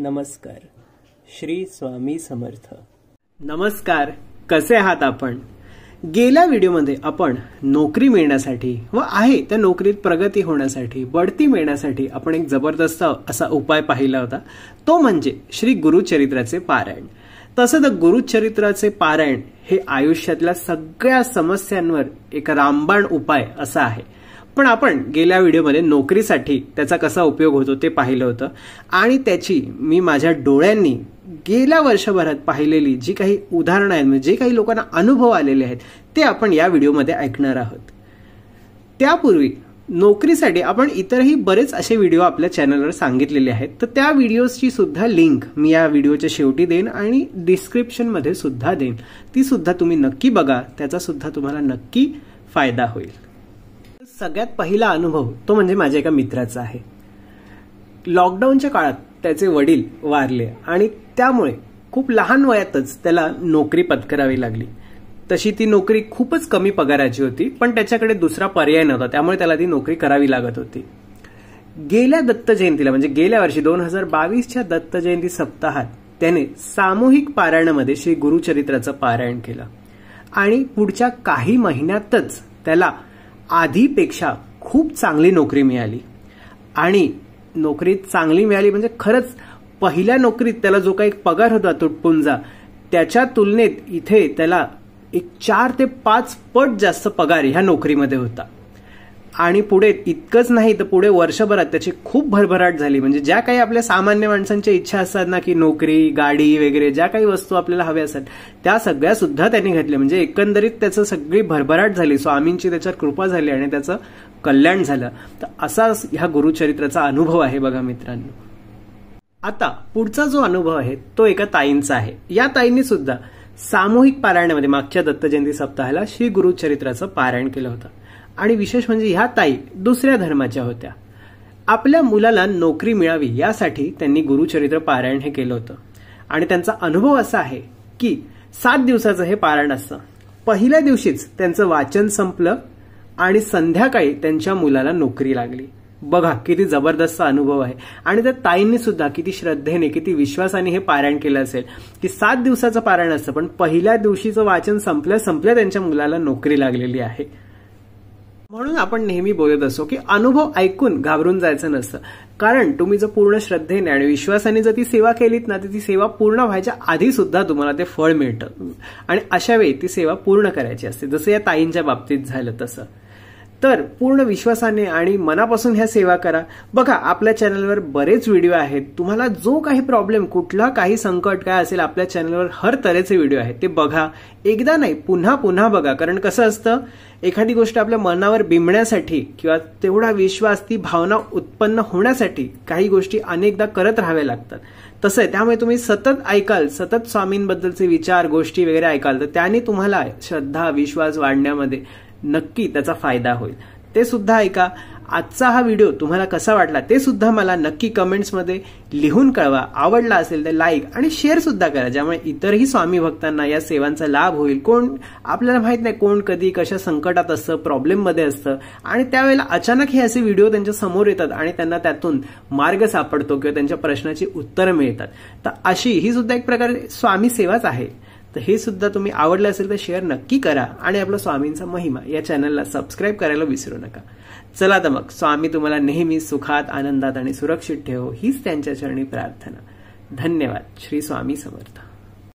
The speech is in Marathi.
नमस्कार श्री स्वामी समर्थ नमस्कार कसे आहात आपण गेल्या व्हिडिओमध्ये आपण नोकरी मिळण्यासाठी व आहे त्या नोकरीत प्रगती होण्यासाठी बढती मिळण्यासाठी आपण एक जबरदस्त असा उपाय पाहिला होता तो म्हणजे श्री गुरुचरित्राचे पारायण तसं तर गुरुचरित्राचे पारायण हे आयुष्यातल्या सगळ्या समस्यांवर एक रामबाण उपाय असा आहे पण आपण गेल्या व्हिडिओमध्ये नोकरीसाठी त्याचा कसा उपयोग होतो ते पाहिलं होतं आणि त्याची मी माझ्या डोळ्यांनी गेल्या वर्षभरात पाहिलेली जी काही उदाहरणं आहेत म्हणजे जे काही लोकांना अनुभव आलेले आहेत ते आपण या व्हिडिओमध्ये ऐकणार आहोत त्यापूर्वी नोकरीसाठी आपण इतरही बरेच असे व्हिडिओ आपल्या चॅनलवर सांगितलेले आहेत तर त्या व्हिडिओजची सुद्धा लिंक मी या व्हिडिओच्या शेवटी देईन आणि डिस्क्रिप्शनमध्ये सुद्धा देईन ती सुद्धा तुम्ही नक्की बघा त्याचा सुद्धा तुम्हाला नक्की फायदा होईल सगळ्यात पहिला अनुभव तो म्हणजे माझ्या एका मित्राचा आहे लॉकडाऊनच्या काळात त्याचे वडील वारले आणि त्यामुळे खूप लहान वयातच त्याला नोकरी पत्करावी लागली तशी ती नोकरी खूपच कमी पगाराची होती पण त्याच्याकडे दुसरा पर्याय नव्हता त्यामुळे त्याला ती नोकरी करावी लागत होती गेल्या दत्त जयंतीला म्हणजे गेल्या वर्षी दोन हजार बावीसच्या दत्त जयंती सप्ताहात त्याने सामूहिक पारायणामध्ये श्री गुरुचरित्राचं पारायण केलं आणि पुढच्या काही महिन्यातच त्याला आधीपेक्षा खूप चांगली नोकरी मिळाली आणि नोकरी चांगली मिळाली म्हणजे खरंच पहिल्या नोकरीत त्याला जो काही पगार होता तुटपुंजा त्याच्या तुलनेत इथे त्याला एक चार ते पाच पट जास्त पगार ह्या नोकरीमध्ये होता आणि पुढे इतकंच नाही तर पुढे वर्षभरात त्याची खूप भरभराट झाली म्हणजे ज्या काही आपल्या सामान्य माणसांच्या इच्छा असतात ना की नोकरी गाडी वगैरे ज्या काही वस्तू आपल्याला हव्या असतात त्या सगळ्या सुद्धा त्यांनी घेतल्या म्हणजे एकंदरीत त्याचं सगळी भरभराट झाली स्वामींची त्याच्यावर कृपा झाली आणि त्याचं कल्याण झालं तर असा ह्या गुरुचरित्राचा अनुभव आहे बघा मित्रांनो आता पुढचा जो अनुभव आहे तो एका ताईंचा आहे या ताईंनी सुद्धा सामूहिक पारायणामध्ये मागच्या दत्तजयंती सप्ताहाला श्री गुरुचरित्राचं पारायण केलं होतं आणि विशेष म्हणजे ह्या ताई दुसऱ्या धर्माच्या होत्या आपल्या मुलाला नोकरी मिळावी यासाठी त्यांनी गुरुचरित्र पारायण हे केलं होतं आणि त्यांचा अनुभव असा आहे की सात दिवसाचं हे पारायण असतं पहिल्या दिवशीच त्यांचं वाचन संपलं आणि संध्याकाळी त्यांच्या मुलाला नोकरी लागली बघा किती जबरदस्त अनुभव आहे आणि त्या ताईंनी सुद्धा किती श्रद्धेने किती विश्वासाने हे पारायण केलं असेल की सात दिवसाचं पारायण असतं पण पहिल्या दिवशीचं वाचन संपल्या संपल्या त्यांच्या मुलाला नोकरी लागलेली आहे म्हणून आपण नेहमी बोलत असो की अनुभव ऐकून घाबरून जायचं नसतं कारण तुम्ही जर पूर्ण श्रद्धेने आणि विश्वासाने जर ती सेवा केलीत ना तर ती सेवा पूर्ण व्हायच्या आधी सुद्धा तुम्हाला ते फळ मिळतं आणि अशा वेळी ती सेवा पूर्ण करायची असते जसं या ताईंच्या बाबतीत झालं तसं तर पूर्ण विश्वासाने आणि मनापासून ह्या सेवा करा बघा आपल्या चॅनलवर बरेच व्हिडिओ आहेत तुम्हाला जो काही प्रॉब्लेम कुठला काही संकट काय असेल आपल्या चॅनलवर हर तऱ्हेचे व्हिडिओ आहेत ते बघा एकदा नाही पुन्हा पुन्हा बघा कारण कसं असतं एखादी गोष्ट आपल्या मनावर बिंबण्यासाठी किंवा तेवढा विश्वास ती भावना उत्पन्न होण्यासाठी काही गोष्टी अनेकदा करत राहाव्या लागतात तसं आहे त्यामुळे तुम्ही सतत ऐकाल सतत स्वामींबद्दलचे विचार गोष्टी वगैरे ऐकाल तर त्याने तुम्हाला श्रद्धा विश्वास वाढण्यामध्ये नक्की त्याचा फायदा होईल ते सुद्धा ऐका आजचा हा व्हिडिओ तुम्हाला कसा वाटला ते सुद्धा मला नक्की कमेंट्समध्ये लिहून कळवा आवडला असेल तर लाईक आणि शेअर सुद्धा करा ज्यामुळे इतरही स्वामी भक्तांना या सेवांचा लाभ होईल कोण आपल्याला माहित नाही कोण कधी कशा संकटात असतं प्रॉब्लेममध्ये असतं आणि त्यावेळेला अचानक हे असे व्हिडिओ त्यांच्या समोर येतात आणि त्यांना त्यातून मार्ग सापडतो किंवा त्यांच्या प्रश्नाची उत्तरं मिळतात तर अशी ही सुद्धा एक प्रकारे स्वामी सेवाच आहे तर हे सुद्धा तुम्ही आवडलं असेल तर शेअर नक्की करा आणि आपला स्वामींचा महिमा या चॅनलला सबस्क्राईब करायला विसरू नका चला तर मग स्वामी तुम्हाला नेहमी सुखात आनंदात आणि सुरक्षित ठेव हीच त्यांच्या चरणी प्रार्थना धन्यवाद श्री स्वामी समर्थ